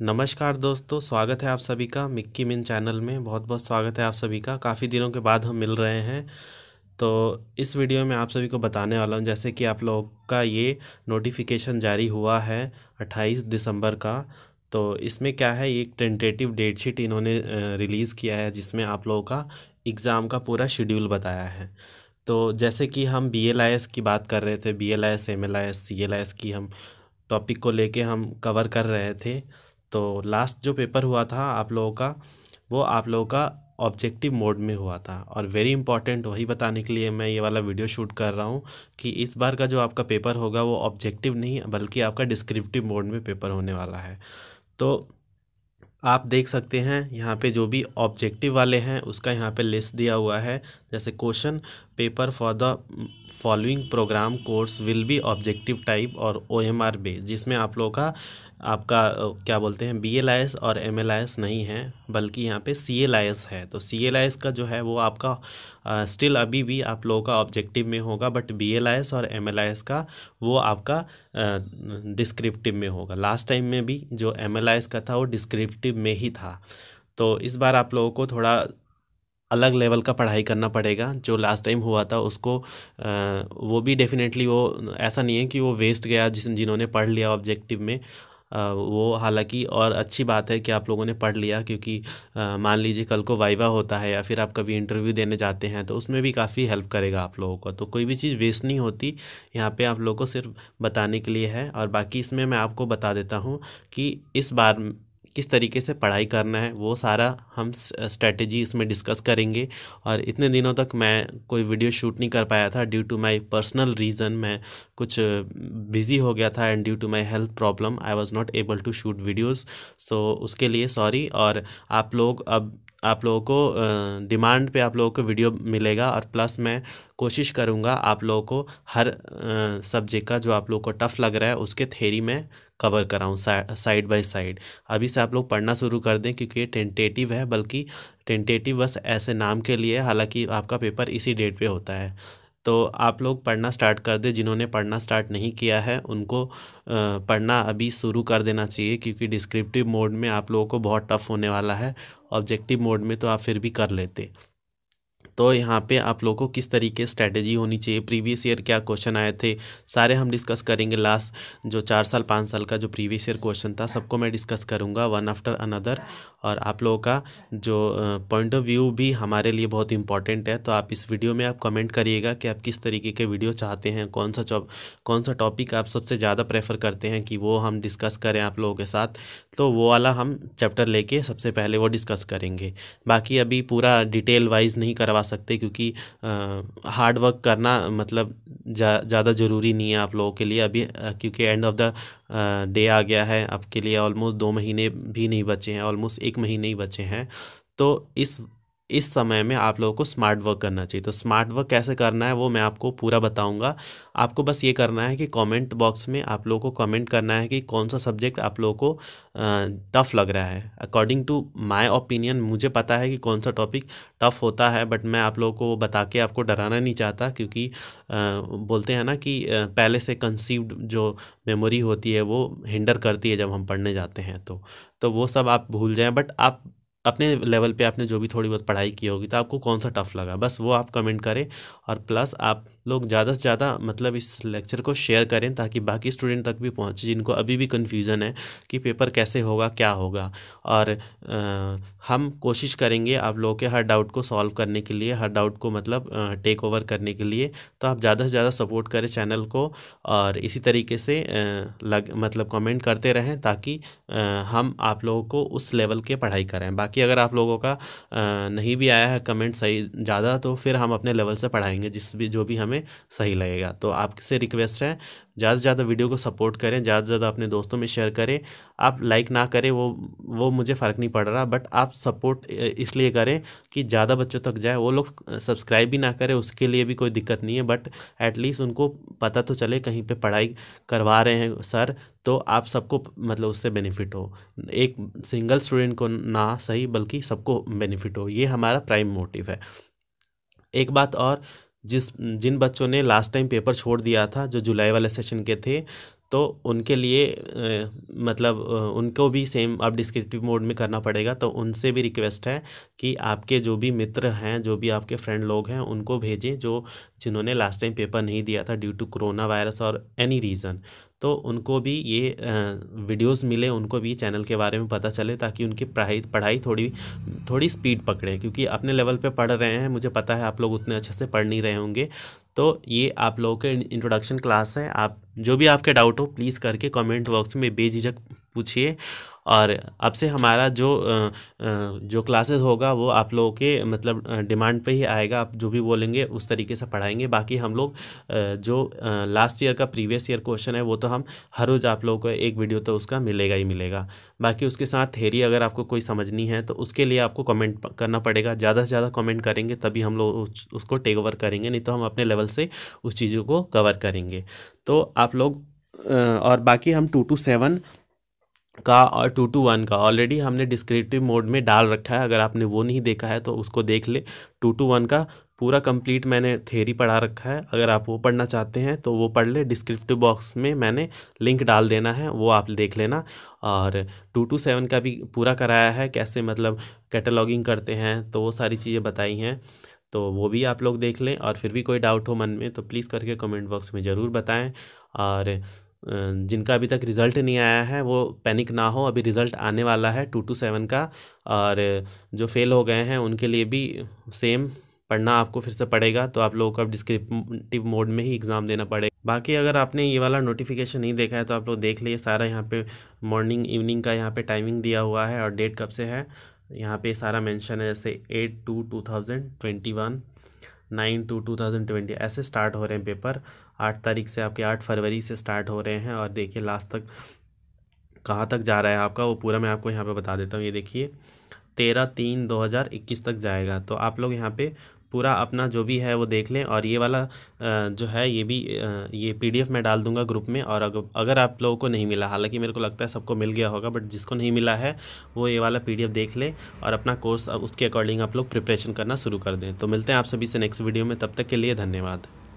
नमस्कार दोस्तों स्वागत है आप सभी का मिक्की मिन चैनल में बहुत बहुत स्वागत है आप सभी का काफ़ी दिनों के बाद हम मिल रहे हैं तो इस वीडियो में आप सभी को बताने वाला हूं जैसे कि आप लोग का ये नोटिफिकेशन जारी हुआ है 28 दिसंबर का तो इसमें क्या है एक टेंटेटिव डेट शीट इन्होंने रिलीज़ किया है जिसमें आप लोगों का एग्ज़ाम का पूरा शेड्यूल बताया है तो जैसे कि हम बी एल आई एस की बात कर रहे थे B L I S M L I S C L I S की हम टॉपिक को लेके हम कवर कर रहे थे तो लास्ट जो पेपर हुआ था आप लोगों का वो आप लोगों का ऑब्जेक्टिव मोड में हुआ था और वेरी इंपॉर्टेंट वही बताने के लिए मैं ये वाला वीडियो शूट कर रहा हूँ कि इस बार का जो आपका पेपर होगा वो ऑब्जेक्टिव नहीं बल्कि आपका डिस्क्रिप्टिव मोड में पेपर होने वाला है तो आप देख सकते हैं यहाँ पे जो भी ऑब्जेक्टिव वाले हैं उसका यहाँ पे लिस्ट दिया हुआ है जैसे question paper for the following programme course will be objective type और ओ एम आर बेस जिसमें आप लोगों का आपका क्या बोलते हैं बी एल आई एस और एम एल आई एस नहीं है बल्कि यहाँ पे सी एल आई एस है तो सी एल आई एस का जो है वो आपका स्टिल अभी भी आप लोगों का ऑब्जेक्टिव में होगा but B L I S और एम एल आई एस का वो आपका डिस्क्रिप्टिव में होगा लास्ट टाइम में भी जो एम एल आई एस का था वो डिस्क्रिप्टिव में ही था तो इस बार आप लोगों को थोड़ा अलग लेवल का पढ़ाई करना पड़ेगा जो लास्ट टाइम हुआ था उसको आ, वो भी डेफिनेटली वो ऐसा नहीं है कि वो वेस्ट गया जिस जिन्होंने पढ़ लिया ऑब्जेक्टिव में वो हालांकि और अच्छी बात है कि आप लोगों ने पढ़ लिया क्योंकि मान लीजिए कल को वाइवा होता है या फिर आप कभी इंटरव्यू देने जाते हैं तो उसमें भी काफ़ी हेल्प करेगा आप लोगों को तो कोई भी चीज़ वेस्ट नहीं होती यहाँ पे आप लोगों को सिर्फ बताने के लिए है और बाकी इसमें मैं आपको बता देता हूँ कि इस बार किस तरीके से पढ़ाई करना है वो सारा हम स्ट्रेटजी इसमें डिस्कस करेंगे और इतने दिनों तक मैं कोई वीडियो शूट नहीं कर पाया था due to my personal reason मैं कुछ बिज़ी हो गया था and due to my health problem I was not able to shoot videos so उसके लिए सॉरी और आप लोग अब आप लोगों को डिमांड पे आप लोगों को वीडियो मिलेगा और प्लस मैं कोशिश करूँगा आप लोगों को हर सब्जेक्ट का जो आप लोगों को टफ़ लग रहा है उसके थेरी में कवर कराऊँ साइड बाय साइड अभी से आप लोग पढ़ना शुरू कर दें क्योंकि ये टेंटेटिव है बल्कि टेंटेटिव बस ऐसे नाम के लिए हालांकि आपका पेपर इसी डेट पे होता है तो आप लोग पढ़ना स्टार्ट कर दें जिन्होंने पढ़ना स्टार्ट नहीं किया है उनको पढ़ना अभी शुरू कर देना चाहिए क्योंकि डिस्क्रिप्टिव मोड में आप लोगों को बहुत टफ होने वाला है ऑब्जेक्टिव मोड में तो आप फिर भी कर लेते तो यहाँ पे आप लोगों को किस तरीके स्ट्रैटेजी होनी चाहिए प्रीवियस ईयर क्या क्वेश्चन आए थे सारे हम डिस्कस करेंगे लास्ट जो चार साल पाँच साल का जो प्रीवियस ईयर क्वेश्चन था सबको मैं डिस्कस करूँगा वन आफ्टर अनदर और आप लोगों का जो पॉइंट ऑफ व्यू भी हमारे लिए बहुत इंपॉर्टेंट है तो आप इस वीडियो में आप कमेंट करिएगा कि आप किस तरीके के वीडियो चाहते हैं कौन सा कौन सा टॉपिक आप सबसे ज़्यादा प्रेफर करते हैं कि वो हम डिस्कस करें आप लोगों के साथ तो वो वाला हम चैप्टर लेके सबसे पहले वो डिस्कस करेंगे बाकी अभी पूरा डिटेल वाइज नहीं करवा सकते क्योंकि हार्ड वर्क करना मतलब ज़्यादा जा, ज़रूरी नहीं है आप लोगों के लिए अभी क्योंकि एंड ऑफ द डे आ गया है आपके लिए ऑलमोस्ट दो महीने भी नहीं बचे हैं ऑलमोस्ट एक महीने ही बचे हैं तो इस इस समय में आप लोगों को स्मार्ट वर्क करना चाहिए तो स्मार्ट वर्क कैसे करना है वो मैं आपको पूरा बताऊंगा आपको बस ये करना है कि कमेंट बॉक्स में आप लोगों को कमेंट करना है कि कौन सा सब्जेक्ट आप लोगों को टफ़ लग रहा है अकॉर्डिंग टू माय ओपिनियन मुझे पता है कि कौन सा टॉपिक टफ़ होता है बट मैं आप लोगों को बता के आपको डराना नहीं चाहता क्योंकि आ, बोलते हैं ना कि पहले से कंसीव्ड जो मेमोरी होती है वो हिंडर करती है जब हम पढ़ने जाते हैं तो तो वो सब आप भूल जाएं बट आप अपने लेवल पे आपने जो भी थोड़ी बहुत पढ़ाई की होगी तो आपको कौन सा टफ लगा बस वो आप कमेंट करें और प्लस आप लोग ज़्यादा से ज़्यादा मतलब इस लेक्चर को शेयर करें ताकि बाकी स्टूडेंट तक भी पहुँचे जिनको अभी भी कन्फ्यूज़न है कि पेपर कैसे होगा क्या होगा और आ, हम कोशिश करेंगे आप लोगों के हर डाउट को सॉल्व करने के लिए हर डाउट को मतलब टेक ओवर करने के लिए तो आप ज़्यादा से ज़्यादा सपोर्ट करें चैनल को और इसी तरीके से लग मतलब कमेंट करते रहें ताकि हम आप लोगों को उस लेवल के पढ़ाई करें बाकी अगर आप लोगों का नहीं भी आया है कमेंट सही ज़्यादा तो फिर हम अपने लेवल से पढ़ाएंगे जिस भी जो भी हमें में सही लगेगा तो आपसे रिक्वेस्ट है ज़्यादा से ज़्यादा वीडियो को सपोर्ट करें ज़्यादा से ज़्यादा अपने दोस्तों में शेयर करें आप लाइक ना करें वो वो मुझे फ़र्क नहीं पड़ रहा बट आप सपोर्ट इसलिए करें कि ज़्यादा बच्चों तक जाए वो लोग सब्सक्राइब भी ना करें उसके लिए भी कोई दिक्कत नहीं है बट एटलीस्ट उनको पता तो चले कहीं पर पढ़ाई करवा रहे हैं सर तो आप सबको मतलब उससे बेनिफिट हो एक सिंगल स्टूडेंट को ना सही बल्कि सबको बेनिफिट हो ये हमारा प्राइम मोटिव है एक बात और जिस जिन बच्चों ने लास्ट टाइम पेपर छोड़ दिया था जो जुलाई वाले सेशन के थे तो उनके लिए ए, मतलब उनको भी सेम अब डिस्क्रिप्टिव मोड में करना पड़ेगा तो उनसे भी रिक्वेस्ट है कि आपके जो भी मित्र हैं जो भी आपके फ्रेंड लोग हैं उनको भेजें जो जिन्होंने लास्ट टाइम पेपर नहीं दिया था ड्यू टू कोरोना वायरस और एनी रीज़न तो उनको भी ये वीडियोस मिले उनको भी चैनल के बारे में पता चले ताकि उनकी पढ़ाई पढ़ाई थोड़ी थोड़ी स्पीड पकड़े क्योंकि अपने लेवल पे पढ़ रहे हैं मुझे पता है आप लोग उतने अच्छे से पढ़ नहीं रहे होंगे तो ये आप लोगों के इंट्रोडक्शन क्लास है आप जो भी आपके डाउट हो प्लीज़ करके कमेंट बॉक्स में बेझिझक पूछिए और अब से हमारा जो जो क्लासेस होगा वो आप लोगों के मतलब डिमांड पे ही आएगा आप जो भी बोलेंगे उस तरीके से पढ़ाएंगे बाकी हम लोग जो लास्ट ईयर का प्रीवियस ईयर क्वेश्चन है वो तो हम हर रोज़ आप लोगों को एक वीडियो तो उसका मिलेगा ही मिलेगा बाकी उसके साथ थेरी अगर आपको कोई समझनी है तो उसके लिए आपको कमेंट करना पड़ेगा ज़्यादा से ज़्यादा कमेंट करेंगे तभी हम लोग उस, उसको टेक ओवर करेंगे नहीं तो हम अपने लेवल से उस चीज़ों को कवर करेंगे तो आप लोग और बाकी हम टू टू सेवन का और टू टू वन का ऑलरेडी हमने डिस्क्रिप्टिव मोड में डाल रखा है अगर आपने वो नहीं देखा है तो उसको देख ले टू टू वन का पूरा कंप्लीट मैंने थेरी पढ़ा रखा है अगर आप वो पढ़ना चाहते हैं तो वो पढ़ ले डिस्क्रिप्टिव बॉक्स में मैंने लिंक डाल देना है वो आप देख लेना और टू टू सेवन का भी पूरा कराया है कैसे मतलब कैटलॉगिंग करते हैं तो वो सारी चीज़ें बताई हैं तो वो भी आप लोग देख लें और फिर भी कोई डाउट हो मन में तो प्लीज़ करके कमेंट बॉक्स में ज़रूर बताएं और जिनका अभी तक रिज़ल्ट नहीं आया है वो पैनिक ना हो अभी रिज़ल्ट आने वाला है टू टू सेवन का और जो फेल हो गए हैं उनके लिए भी सेम पढ़ना आपको फिर से पड़ेगा तो आप लोगों को अब डिस्क्रिप्टिव मोड में ही एग्ज़ाम देना पड़ेगा बाकी अगर आपने ये वाला नोटिफिकेशन नहीं देखा है तो आप लोग देख लीजिए सारा यहाँ पे मॉर्निंग इवनिंग का यहाँ पे टाइमिंग दिया हुआ है और डेट कब से है यहाँ पे सारा मेंशन है जैसे eight two two thousand twenty one nine two two thousand twenty ऐसे स्टार्ट हो रहे हैं पेपर आठ तारीख से आपके आठ फरवरी से स्टार्ट हो रहे हैं और देखिए लास्ट तक कहाँ तक जा रहा है आपका वो पूरा मैं आपको यहाँ पे बता देता हूँ ये देखिए तेरह तीन दो हज़ार इक्कीस तक जाएगा तो आप लोग यहाँ पे पूरा अपना जो भी है वो देख लें और ये वाला जो है ये भी ये पीडीएफ मैं डाल दूंगा ग्रुप में और अगर आप लोगों को नहीं मिला हालांकि मेरे को लगता है सबको मिल गया होगा बट जिसको नहीं मिला है वो ये वाला पीडीएफ देख लें और अपना कोर्स उसके अकॉर्डिंग आप लोग प्रिपरेशन करना शुरू कर दें तो मिलते हैं आप सभी से नेक्स्ट वीडियो में तब तक के लिए धन्यवाद